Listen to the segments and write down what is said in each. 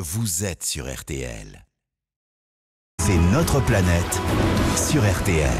Vous êtes sur RTL. C'est notre planète sur RTL.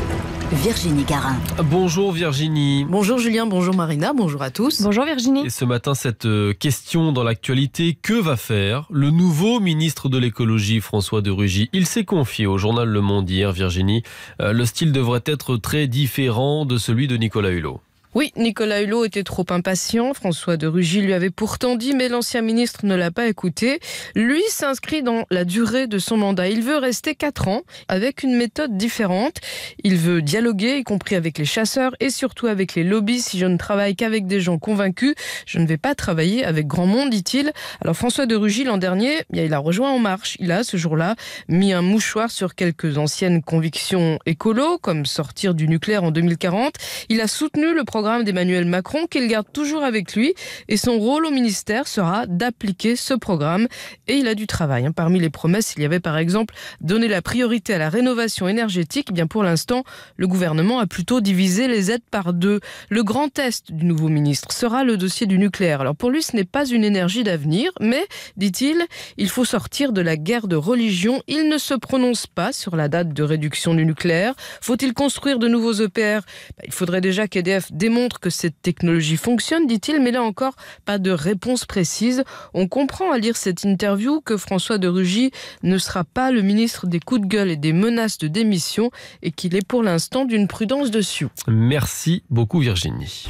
Virginie Garin. Bonjour Virginie. Bonjour Julien, bonjour Marina, bonjour à tous. Bonjour Virginie. Et ce matin, cette euh, question dans l'actualité, que va faire le nouveau ministre de l'écologie François de Rugy Il s'est confié au journal Le Monde hier, Virginie. Euh, le style devrait être très différent de celui de Nicolas Hulot. Oui, Nicolas Hulot était trop impatient. François de Rugy lui avait pourtant dit, mais l'ancien ministre ne l'a pas écouté. Lui s'inscrit dans la durée de son mandat. Il veut rester quatre ans avec une méthode différente. Il veut dialoguer, y compris avec les chasseurs et surtout avec les lobbies. Si je ne travaille qu'avec des gens convaincus, je ne vais pas travailler avec grand monde, dit-il. Alors François de Rugy, l'an dernier, il a rejoint En Marche. Il a, ce jour-là, mis un mouchoir sur quelques anciennes convictions écolo, comme sortir du nucléaire en 2040. Il a soutenu le programme d'Emmanuel Macron qu'il garde toujours avec lui et son rôle au ministère sera d'appliquer ce programme et il a du travail. Hein. Parmi les promesses, il y avait par exemple donner la priorité à la rénovation énergétique. Eh bien pour l'instant, le gouvernement a plutôt divisé les aides par deux. Le grand test du nouveau ministre sera le dossier du nucléaire. Alors pour lui, ce n'est pas une énergie d'avenir, mais, dit-il, il faut sortir de la guerre de religion. Il ne se prononce pas sur la date de réduction du nucléaire. Faut-il construire de nouveaux EPR bah, Il faudrait déjà qu'EDF Montre que cette technologie fonctionne, dit-il, mais là encore, pas de réponse précise. On comprend à lire cette interview que François de Rugy ne sera pas le ministre des coups de gueule et des menaces de démission et qu'il est pour l'instant d'une prudence dessus. Merci beaucoup Virginie.